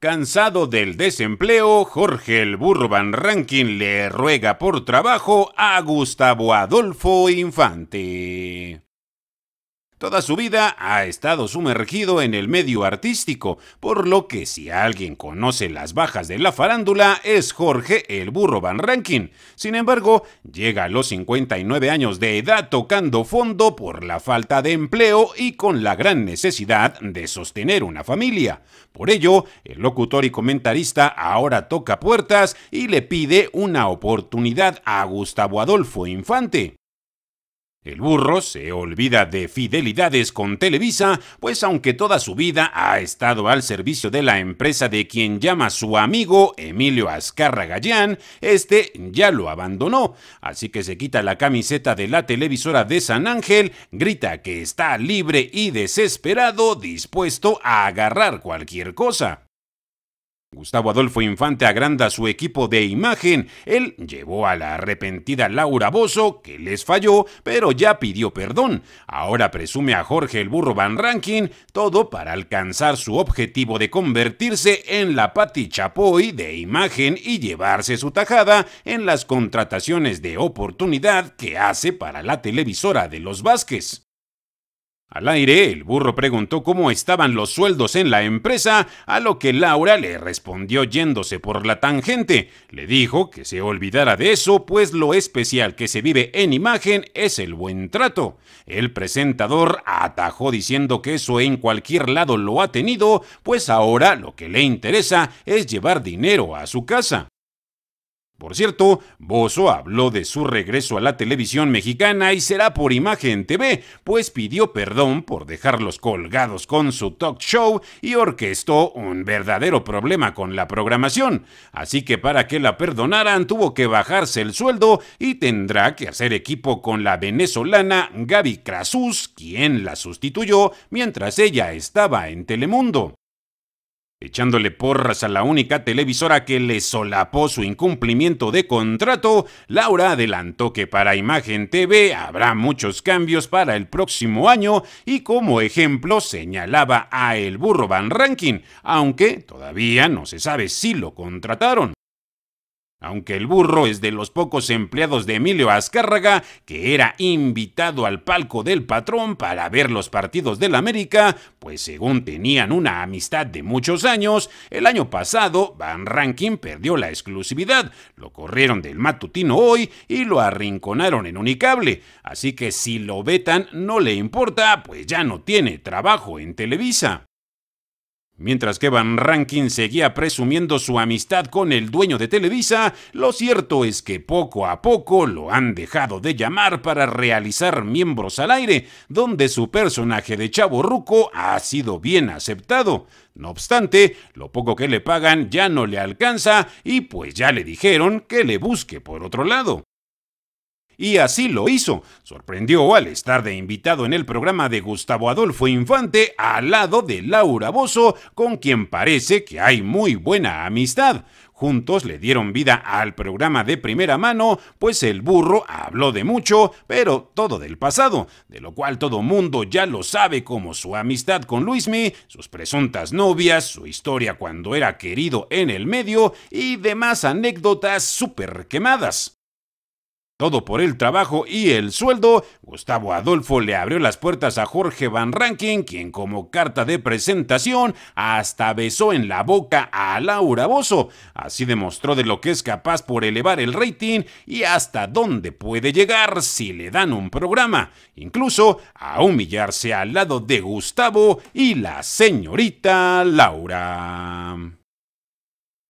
Cansado del desempleo, Jorge el Burban Rankin le ruega por trabajo a Gustavo Adolfo Infante. Toda su vida ha estado sumergido en el medio artístico, por lo que si alguien conoce las bajas de la farándula es Jorge el Burro Van Rankin. Sin embargo, llega a los 59 años de edad tocando fondo por la falta de empleo y con la gran necesidad de sostener una familia. Por ello, el locutor y comentarista ahora toca puertas y le pide una oportunidad a Gustavo Adolfo Infante. El burro se olvida de fidelidades con Televisa, pues aunque toda su vida ha estado al servicio de la empresa de quien llama su amigo Emilio Azcarra Gallán, este ya lo abandonó, así que se quita la camiseta de la televisora de San Ángel, grita que está libre y desesperado, dispuesto a agarrar cualquier cosa. Gustavo Adolfo Infante agranda su equipo de imagen. Él llevó a la arrepentida Laura Bozo, que les falló, pero ya pidió perdón. Ahora presume a Jorge el Burro Van Rankin, todo para alcanzar su objetivo de convertirse en la Pati Chapoy de imagen y llevarse su tajada en las contrataciones de oportunidad que hace para la televisora de los Vázquez. Al aire, el burro preguntó cómo estaban los sueldos en la empresa, a lo que Laura le respondió yéndose por la tangente. Le dijo que se olvidara de eso, pues lo especial que se vive en imagen es el buen trato. El presentador atajó diciendo que eso en cualquier lado lo ha tenido, pues ahora lo que le interesa es llevar dinero a su casa. Por cierto, Bozo habló de su regreso a la televisión mexicana y será por Imagen TV, pues pidió perdón por dejarlos colgados con su talk show y orquestó un verdadero problema con la programación. Así que para que la perdonaran tuvo que bajarse el sueldo y tendrá que hacer equipo con la venezolana Gaby Crasus, quien la sustituyó mientras ella estaba en Telemundo. Echándole porras a la única televisora que le solapó su incumplimiento de contrato, Laura adelantó que para Imagen TV habrá muchos cambios para el próximo año y como ejemplo señalaba a El Burro Van Ranking, aunque todavía no se sabe si lo contrataron aunque el burro es de los pocos empleados de Emilio Azcárraga que era invitado al palco del patrón para ver los partidos del América, pues según tenían una amistad de muchos años, el año pasado Van Rankin perdió la exclusividad, lo corrieron del matutino hoy y lo arrinconaron en Unicable, así que si lo vetan no le importa, pues ya no tiene trabajo en Televisa. Mientras que Van Rankin seguía presumiendo su amistad con el dueño de Televisa, lo cierto es que poco a poco lo han dejado de llamar para realizar Miembros al Aire, donde su personaje de Chavo Ruco ha sido bien aceptado. No obstante, lo poco que le pagan ya no le alcanza y pues ya le dijeron que le busque por otro lado y así lo hizo. Sorprendió al estar de invitado en el programa de Gustavo Adolfo Infante al lado de Laura Bozo, con quien parece que hay muy buena amistad. Juntos le dieron vida al programa de primera mano, pues el burro habló de mucho, pero todo del pasado, de lo cual todo mundo ya lo sabe como su amistad con Luismi, sus presuntas novias, su historia cuando era querido en el medio y demás anécdotas súper quemadas. Todo por el trabajo y el sueldo, Gustavo Adolfo le abrió las puertas a Jorge Van Rankin, quien como carta de presentación hasta besó en la boca a Laura Bozo. Así demostró de lo que es capaz por elevar el rating y hasta dónde puede llegar si le dan un programa, incluso a humillarse al lado de Gustavo y la señorita Laura.